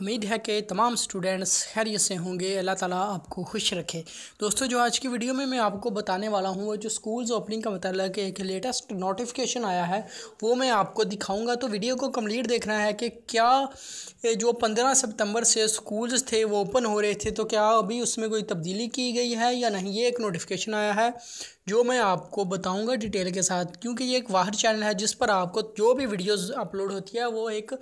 उम्मीद है कि तमाम स्टूडेंट्स खैरियत से होंगे अल्लाह ताला आपको खुश रखे दोस्तों जो आज की वीडियो में मैं आपको बताने वाला हूँ वो जो स्कूल्स ओपनिंग का मतलब कि एक लेटेस्ट नोटिफिकेशन आया है वो मैं आपको दिखाऊंगा तो वीडियो को कम्प्लीट देखना है कि क्या जो पंद्रह सितंबर से स्कूल्स थे वो ओपन हो रहे थे तो क्या अभी उसमें कोई तब्दीली की गई है या नहीं ये एक नोटिफिकेशन आया है जो मैं आपको बताऊंगा डिटेल के साथ क्योंकि ये एक वाहर चैनल है जिस पर आपको जो भी वीडियोस अपलोड होती है वो एक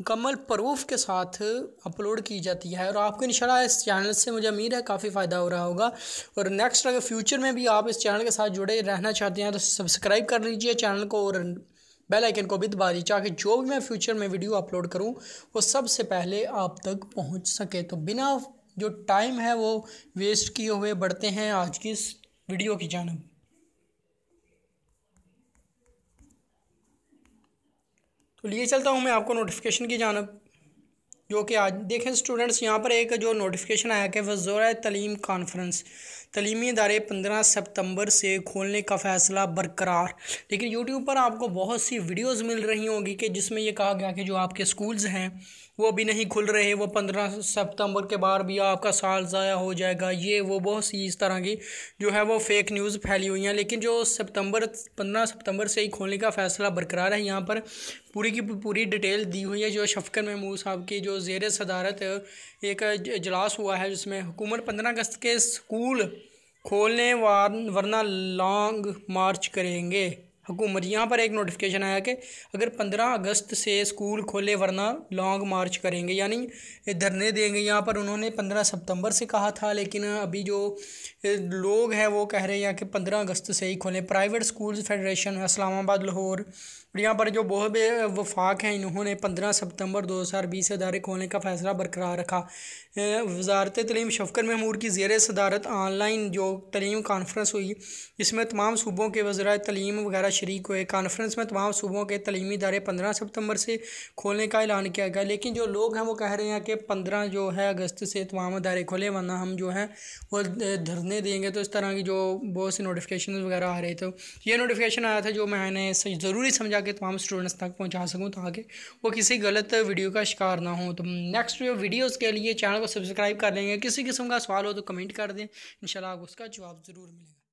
मुकम्मल प्रूफ के साथ अपलोड की जाती है और आपको इनशाला इस चैनल से मुझे उम्मीद है काफ़ी फ़ायदा हो रहा होगा और नेक्स्ट अगर फ्यूचर में भी आप इस चैनल के साथ जुड़े रहना चाहते हैं तो सब्सक्राइब कर लीजिए चैनल को और बेल आइकन को भी दबा दीजिए ताकि जो भी मैं फ्यूचर में वीडियो अपलोड करूँ वो सबसे पहले आप तक पहुँच सके तो बिना जो टाइम है वो वेस्ट किए हुए बढ़ते हैं आज की इस वीडियो की जानब तो लिए चलता हूँ मैं आपको नोटिफिकेशन की जानब जो कि आज देखें स्टूडेंट्स यहाँ पर एक जो नोटिफिकेशन आया कि वजोर तलीम कॉन्फ्रेंस तलीमी इदारे पंद्रह सितंबर से खोलने का फ़ैसला बरकरार लेकिन यूट्यूब पर आपको बहुत सी वीडियोस मिल रही होंगी कि जिसमें ये कहा गया कि जो आपके स्कूल्स हैं वो भी नहीं खुल रहे वो पंद्रह सितंबर के बाद भी आपका साल ज़ाया हो जाएगा ये वो बहुत सी इस तरह की जो है वो फेक न्यूज़ फैली हुई हैं लेकिन जो सितंबर पंद्रह सितंबर से ही खोलने का फ़ैसला बरकरार है यहाँ पर पूरी की पूरी डिटेल दी हुई है जो शफकर महमूद साहब की जो जेर सदारत एक अजलास हुआ है जिसमें हुकूमत पंद्रह अगस्त के स्कूल खोलने वार वरना लॉन्ग मार्च करेंगे हुकूमत यहाँ पर एक नोटिफिकेशन आया कि अगर पंद्रह अगस्त से स्कूल खोले वरना लॉन्ग मार्च करेंगे यानी धरने देंगे यहाँ पर उन्होंने पंद्रह सितंबर से कहा था लेकिन अभी जो लोग हैं वो कह रहे हैं कि पंद्रह अगस्त से ही खोलें private school federation Islamabad Lahore यहाँ पर जो बहुत वफाक हैं इन्होंने पंद्रह सितंबर दो हज़ार बीस इदारे खोलने का फ़ैसला बरकरार रखा वजारत तलीम शफकर महमूर की जेर सदारत ऑनलाइन जो तलीम कॉन्फ्रेंस हुई इसमें तमाम सूबों के वज़रा तलीम वगैरह शरीक हुए कॉन्फ्रेंस में तमाम सूबों के तलीमी इदारे पंद्रह सितम्बर से खोलने का ऐलान किया गया लेकिन जो लोग हैं वो कह रहे हैं कि पंद्रह जो है अगस्त से तमाम अदारे खोले वरना हम जो हैं वो धरने देंगे तो इस तरह की जो बहुत से नोटिफिकेशन वगैरह आ रहे थे ये नोटिफिकेशन आया था जो मैंने ज़रूरी समझा कि तमाम स्टूडेंट्स तक पहुँचा सकूँ ताकि वो किसी गलत वीडियो का शिकार ना हो तो नेक्स्ट वीडियोज़ के लिए चैनल को सब्सक्राइब कर लेंगे किसी किस्म का सवाल हो तो कमेंट कर दें इन आपको उसका जवाब ज़रूर मिलेगा